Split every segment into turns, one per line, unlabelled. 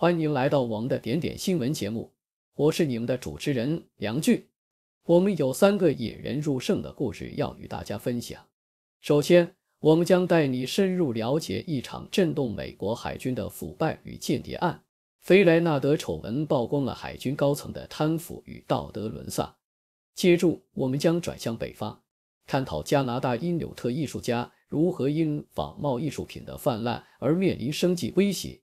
欢迎来到我们的点点新闻节目，我是你们的主持人梁俊。我们有三个引人入胜的故事要与大家分享。首先，我们将带你深入了解一场震动美国海军的腐败与间谍案——菲莱纳德丑闻，曝光了海军高层的贪腐与道德沦丧。接着，我们将转向北方，探讨加拿大因纽特艺术家如何因仿冒艺术品的泛滥而面临生计威胁。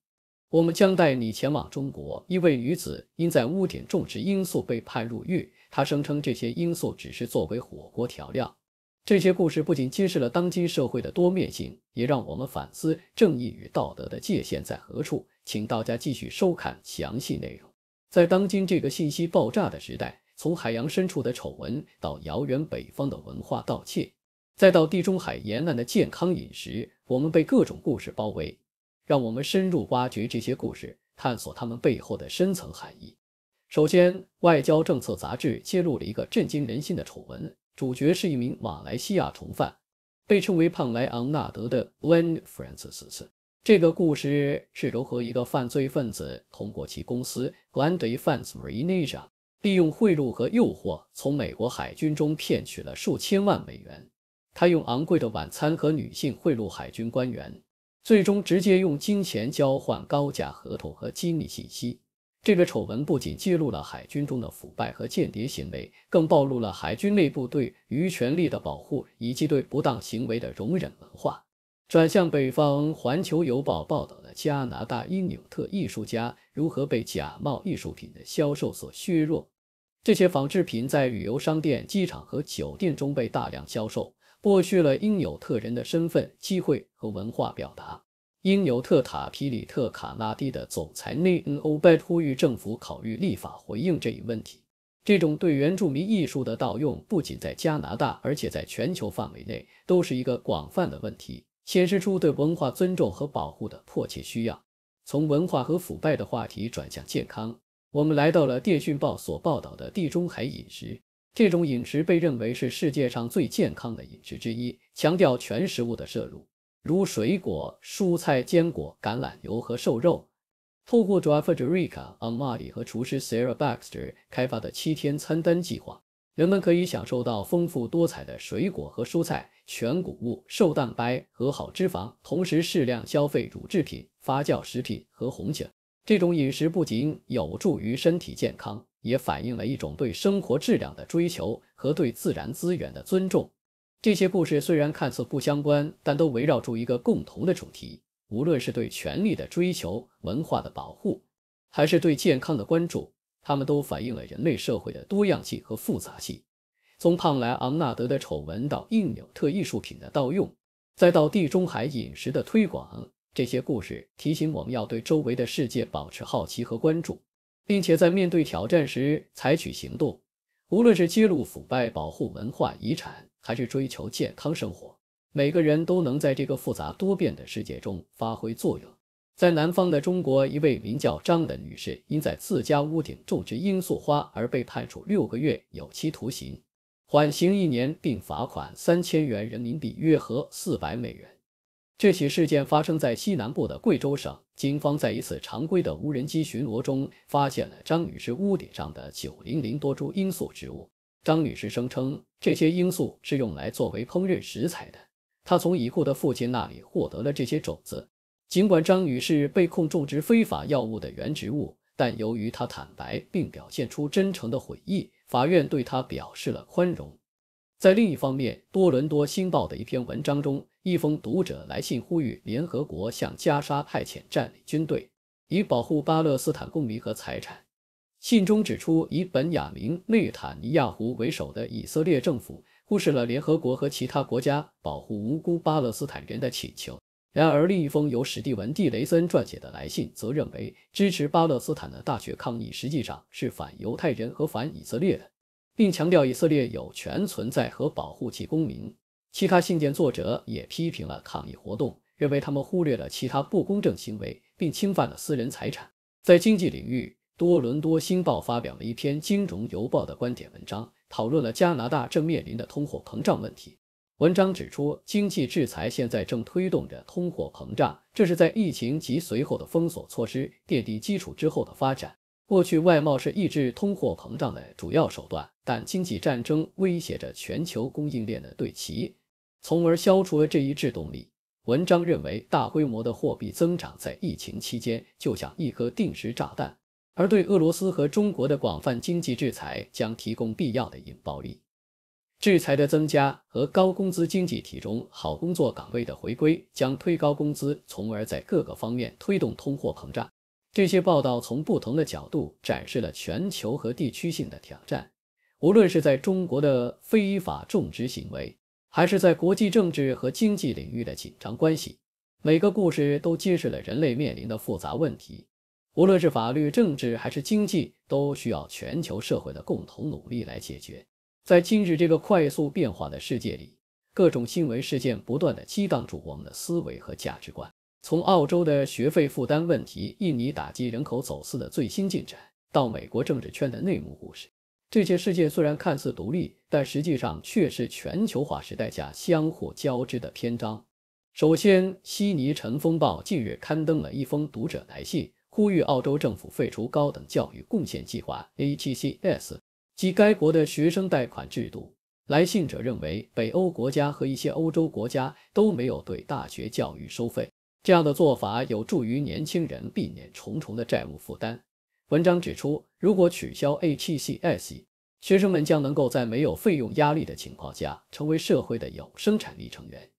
我们将带你前往中国，一位女子因在屋顶种植罂粟被判入狱，她声称这些罂粟只是作为火锅调料。这些故事不仅揭示了当今社会的多面性，也让我们反思正义与道德的界限在何处。请大家继续收看详细内容。在当今这个信息爆炸的时代，从海洋深处的丑闻到遥远北方的文化盗窃，再到地中海沿岸的健康饮食，我们被各种故事包围。让我们深入挖掘这些故事，探索他们背后的深层含义。首先，《外交政策》杂志揭露了一个震惊人心的丑闻，主角是一名马来西亚从犯，被称为“胖莱昂纳德”的 w l e n Francis。这个故事是如何一个犯罪分子通过其公司 g r a n d f a n c e s Malaysia 利用贿赂和诱惑，从美国海军中骗取了数千万美元？他用昂贵的晚餐和女性贿赂海军官员。最终直接用金钱交换高价合同和机密信息。这个丑闻不仅揭露了海军中的腐败和间谍行为，更暴露了海军内部对于权力的保护以及对不当行为的容忍文化。转向北方，环球邮报报道了加拿大因纽特艺术家如何被假冒艺术品的销售所削弱。这些仿制品在旅游商店、机场和酒店中被大量销售。剥去了因纽特人的身份、机会和文化表达。因纽特塔皮里特卡纳蒂的总裁内恩欧拜呼吁政府考虑立法回应这一问题。这种对原住民艺术的盗用不仅在加拿大，而且在全球范围内都是一个广泛的问题，显示出对文化尊重和保护的迫切需要。从文化和腐败的话题转向健康，我们来到了《电讯报》所报道的地中海饮食。这种饮食被认为是世界上最健康的饮食之一，强调全食物的摄入，如水果、蔬菜、坚果、橄榄油和瘦肉。透过 Dr. Erica a m a r i 和厨师 Sarah Baxter 开发的七天餐单计划，人们可以享受到丰富多彩的水果和蔬菜、全谷物、瘦蛋白和好脂肪，同时适量消费乳制品、发酵食品和红酒。这种饮食不仅有助于身体健康。也反映了一种对生活质量的追求和对自然资源的尊重。这些故事虽然看似不相关，但都围绕住一个共同的主题：无论是对权力的追求、文化的保护，还是对健康的关注，他们都反映了人类社会的多样性和复杂性。从胖莱昂纳德的丑闻到应纽特艺术品的盗用，再到地中海饮食的推广，这些故事提醒我们要对周围的世界保持好奇和关注。并且在面对挑战时采取行动，无论是揭露腐败、保护文化遗产，还是追求健康生活，每个人都能在这个复杂多变的世界中发挥作用。在南方的中国，一位名叫张的女士因在自家屋顶种植罂粟花而被判处六个月有期徒刑、缓刑一年，并罚款三千元人民币（约合四百美元）。这起事件发生在西南部的贵州省。警方在一次常规的无人机巡逻中发现了张女士屋顶上的九零零多株罂粟植物。张女士声称，这些罂粟是用来作为烹饪食材的。她从已故的父亲那里获得了这些种子。尽管张女士被控种植非法药物的原植物，但由于她坦白并表现出真诚的悔意，法院对她表示了宽容。在另一方面，《多伦多星报》的一篇文章中。一封读者来信呼吁联合国向加沙派遣占领军队，以保护巴勒斯坦公民和财产。信中指出，以本雅明·内塔尼亚胡为首的以色列政府忽视了联合国和其他国家保护无辜巴勒斯坦人的请求。然而，另一封由史蒂文·蒂雷森撰写的来信则认为，支持巴勒斯坦的大学抗议实际上是反犹太人和反以色列的，并强调以色列有权存在和保护其公民。其他信件作者也批评了抗议活动，认为他们忽略了其他不公正行为，并侵犯了私人财产。在经济领域，《多伦多星报》发表了一篇《金融邮报》的观点文章，讨论了加拿大正面临的通货膨胀问题。文章指出，经济制裁现在正推动着通货膨胀，这是在疫情及随后的封锁措施奠定基础之后的发展。过去，外贸是抑制通货膨胀的主要手段，但经济战争威胁着全球供应链的对齐。从而消除了这一制动力。文章认为，大规模的货币增长在疫情期间就像一颗定时炸弹，而对俄罗斯和中国的广泛经济制裁将提供必要的引爆力。制裁的增加和高工资经济体中好工作岗位的回归将推高工资，从而在各个方面推动通货膨胀。这些报道从不同的角度展示了全球和地区性的挑战，无论是在中国的非法种植行为。还是在国际政治和经济领域的紧张关系，每个故事都揭示了人类面临的复杂问题。无论是法律、政治还是经济，都需要全球社会的共同努力来解决。在今日这个快速变化的世界里，各种新闻事件不断地激荡住我们的思维和价值观。从澳洲的学费负担问题、印尼打击人口走私的最新进展，到美国政治圈的内幕故事。这些事件虽然看似独立，但实际上却是全球化时代下相互交织的篇章。首先，悉尼晨风报近日刊登了一封读者来信，呼吁澳洲政府废除高等教育贡献计划 （ATCS），即该国的学生贷款制度。来信者认为，北欧国家和一些欧洲国家都没有对大学教育收费，这样的做法有助于年轻人避免重重的债务负担。文章指出，如果取消 HCS，学生们将能够在没有费用压力的情况下，成为社会的有生产力成员。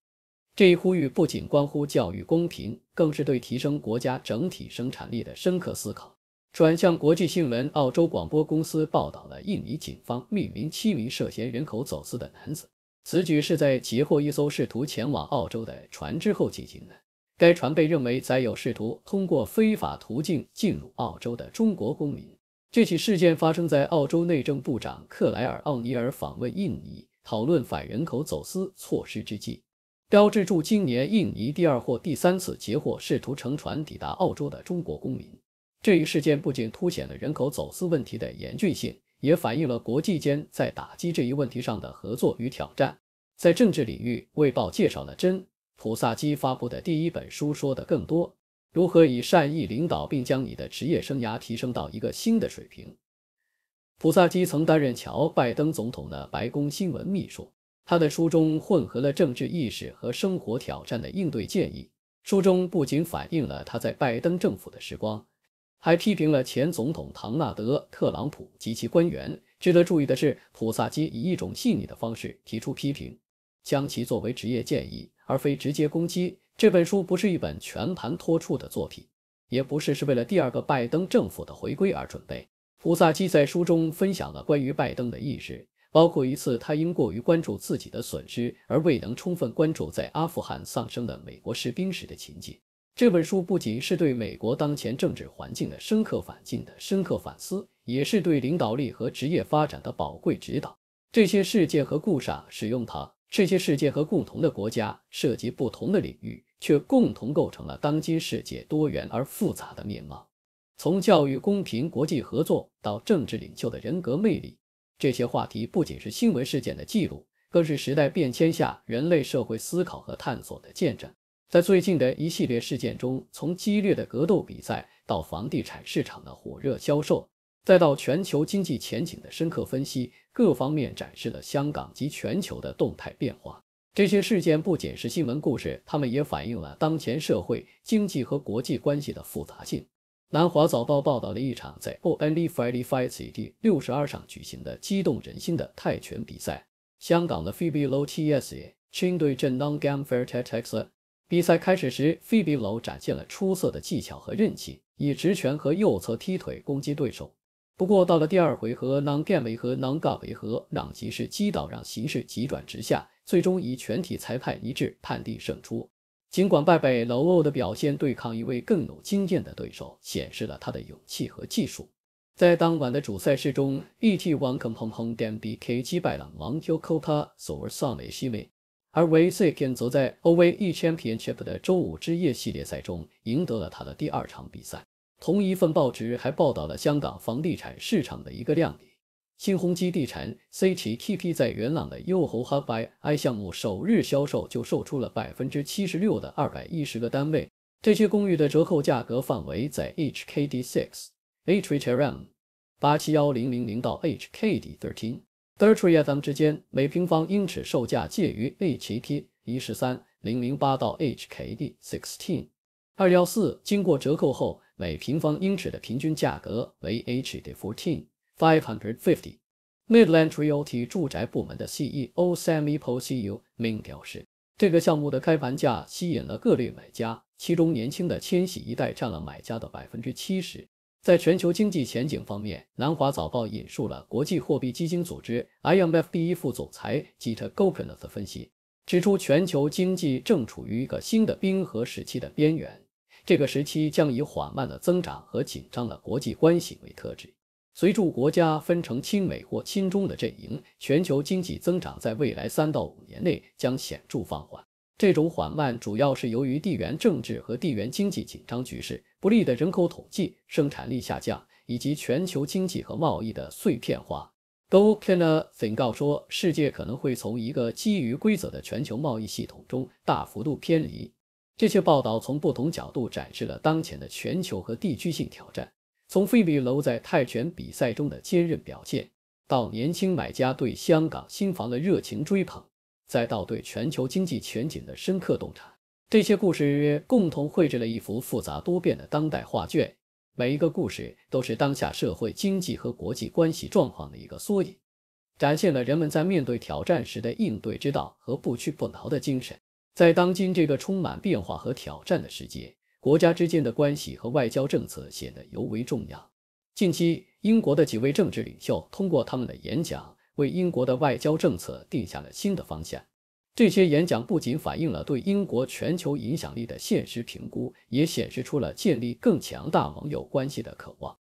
这一呼吁不仅关乎教育公平，更是对提升国家整体生产力的深刻思考。转向国际新闻，澳洲广播公司报道了印尼警方命名七名涉嫌人口走私的男子，此举是在截获一艘试图前往澳洲的船只后进行的。该船被认为载有试图通过非法途径进入澳洲的中国公民。这起事件发生在澳洲内政部长克莱尔·奥尼尔访问印尼，讨论反人口走私措施之际，标志住今年印尼第二或第三次截获试图乘船抵达澳洲的中国公民。这一事件不仅凸显了人口走私问题的严峻性，也反映了国际间在打击这一问题上的合作与挑战。在政治领域，卫报介绍了真。普萨基发布的第一本书说的更多：如何以善意领导，并将你的职业生涯提升到一个新的水平。普萨基曾担任乔·拜登总统的白宫新闻秘书。他的书中混合了政治意识和生活挑战的应对建议。书中不仅反映了他在拜登政府的时光，还批评了前总统唐纳德·特朗普及其官员。值得注意的是，普萨基以一种细腻的方式提出批评，将其作为职业建议。而非直接攻击。这本书不是一本全盘托出的作品，也不是是为了第二个拜登政府的回归而准备。普萨基在书中分享了关于拜登的意识，包括一次他因过于关注自己的损失而未能充分关注在阿富汗丧生的美国士兵时的情景。这本书不仅是对美国当前政治环境的深刻反境的深刻反思，也是对领导力和职业发展的宝贵指导。这些事件和故事使用它。这些事件和共同的国家涉及不同的领域，却共同构成了当今世界多元而复杂的面貌。从教育公平、国际合作到政治领袖的人格魅力，这些话题不仅是新闻事件的记录，更是时代变迁下人类社会思考和探索的见证。在最近的一系列事件中，从激烈的格斗比赛到房地产市场的火热销售，再到全球经济前景的深刻分析。各方面展示了香港及全球的动态变化。这些事件不仅是新闻故事，它们也反映了当前社会、经济和国际关系的复杂性。南华早报报道了一场在 O N d Fight City 六十二场举行的激动人心的泰拳比赛，香港的 p h i b e l o t s e Ching 对阵 n o n g a m f a i r t e x 比赛开始时 p h i b u l o t 展现了出色的技巧和韧性，以直拳和右侧踢腿攻击对手。不过到了第二回合 l 干 n g e 和 l 嘎 n g a 维和让局势击倒，让形势急转直下，最终以全体裁判一致判定胜出。尽管败北 l 欧的表现对抗一位更有经验的对手，显示了他的勇气和技术。在当晚的主赛事中，ET One c n m p e n d p m b k 击败了 Monty Kopa，从 s 算为席位。而 Wei Zekin 则在 OV E Championship 的周五之夜系列赛中赢得了他的第二场比赛。同一份报纸还报道了香港房地产市场的一个亮点：新鸿基地产 C 企 TP 在元朗的 UHO h u b b y I 项目首日销售就售出了百分之七十六的二百一十个单位。这些公寓的折扣价格范围在 HKD six h u d r h m 八七幺零零零到 HKD thirteen t h i r t e f m 之间，每平方英尺售价介于 HKD 一十三零零八到 HKD sixteen 二幺四。经过折扣后，每平方英尺的平均价格为 H 的 fourteen five hundred fifty。Midland Realty 住宅部门的 CEO Sami p o s i u Ming 表示，这个项目的开盘价吸引了各类买家，其中年轻的千禧一代占了买家的百分之七十。在全球经济前景方面，《南华早报》引述了国际货币基金组织 IMF 第一副总裁 g 特 t g o p e n e t h 分析，指出全球经济正处于一个新的冰河时期的边缘。这个时期将以缓慢的增长和紧张的国际关系为特质。随着国家分成亲美或亲中的阵营，全球经济增长在未来三到五年内将显著放缓。这种缓慢主要是由于地缘政治和地缘经济紧张局势不利的人口统计、生产力下降，以及全球经济和贸易的碎片化。都 c a n c a n 警告说，世界可能会从一个基于规则的全球贸易系统中大幅度偏离。这些报道从不同角度展示了当前的全球和地区性挑战，从费比楼在泰拳比赛中的坚韧表现，到年轻买家对香港新房的热情追捧，再到对全球经济前景的深刻洞察，这些故事共同绘制了一幅复杂多变的当代画卷。每一个故事都是当下社会经济和国际关系状况的一个缩影，展现了人们在面对挑战时的应对之道和不屈不挠的精神。在当今这个充满变化和挑战的世界，国家之间的关系和外交政策显得尤为重要。近期，英国的几位政治领袖通过他们的演讲，为英国的外交政策定下了新的方向。这些演讲不仅反映了对英国全球影响力的现实评估，也显示出了建立更强大盟友关系的渴望。《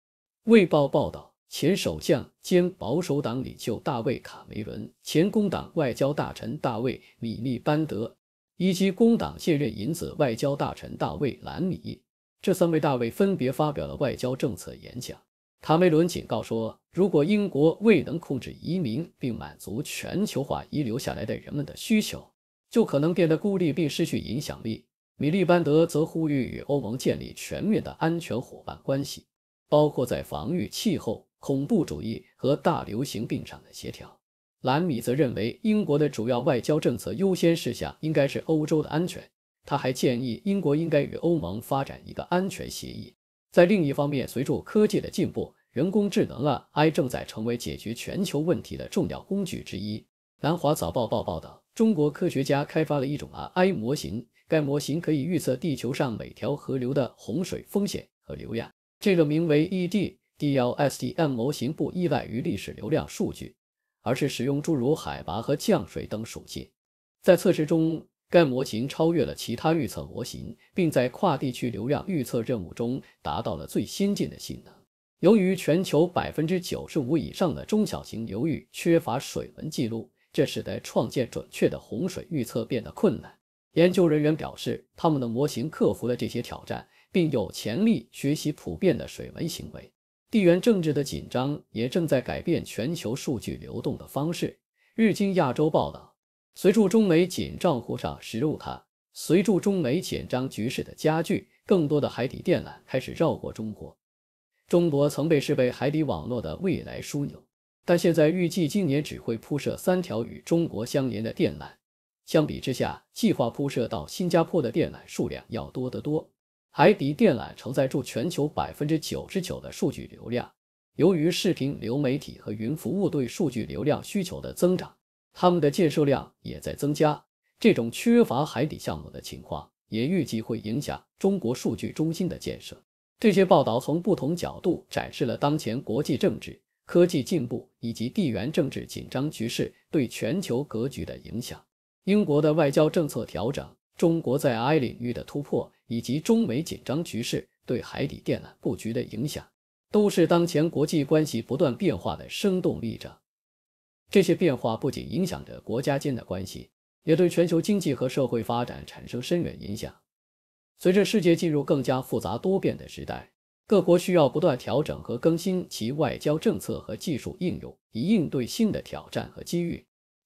卫报》报道，前首相兼保守党领袖大卫·卡梅伦，前工党外交大臣大卫·米利班德。以及工党现任影子外交大臣大卫兰米，这三位大卫分别发表了外交政策演讲。卡梅伦警告说，如果英国未能控制移民并满足全球化遗留下来的人们的需求，就可能变得孤立并失去影响力。米利班德则呼吁与欧盟建立全面的安全伙伴关系，包括在防御、气候、恐怖主义和大流行病上的协调。兰米则认为，英国的主要外交政策优先事项应该是欧洲的安全。他还建议，英国应该与欧盟发展一个安全协议。在另一方面，随着科技的进步，人工智能 （AI） 正在成为解决全球问题的重要工具之一。《南华早报》报报道，中国科学家开发了一种 AI 模型，该模型可以预测地球上每条河流的洪水风险和流量。这个名为 EDDLSDM 模型不依赖于历史流量数据。而是使用诸如海拔和降水等属性。在测试中，该模型超越了其他预测模型，并在跨地区流量预测任务中达到了最先进的性能。由于全球百分之九十五以上的中小型流域缺乏水文记录，这使得创建准确的洪水预测变得困难。研究人员表示，他们的模型克服了这些挑战，并有潜力学习普遍的水文行为。地缘政治的紧张也正在改变全球数据流动的方式。日经亚洲报道，随着中美紧账户上食物卡，随着中美紧张局势的加剧，更多的海底电缆开始绕过中国。中国曾被视为海底网络的未来枢纽，但现在预计今年只会铺设三条与中国相连的电缆。相比之下，计划铺设到新加坡的电缆数量要多得多。海底电缆承载住全球百分之九十九的数据流量。由于视频流媒体和云服务对数据流量需求的增长，他们的建设量也在增加。这种缺乏海底项目的情况也预计会影响中国数据中心的建设。这些报道从不同角度展示了当前国际政治、科技进步以及地缘政治紧张局势对全球格局的影响。英国的外交政策调整，中国在 I 领域的突破。以及中美紧张局势对海底电缆布局的影响，都是当前国际关系不断变化的生动力证。这些变化不仅影响着国家间的关系，也对全球经济和社会发展产生深远影响。随着世界进入更加复杂多变的时代，各国需要不断调整和更新其外交政策和技术应用，以应对新的挑战和机遇。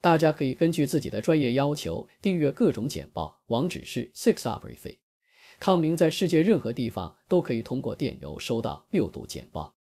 大家可以根据自己的专业要求订阅各种简报，网址是 six everything。康明在世界任何地方都可以通过电邮收到六度简报。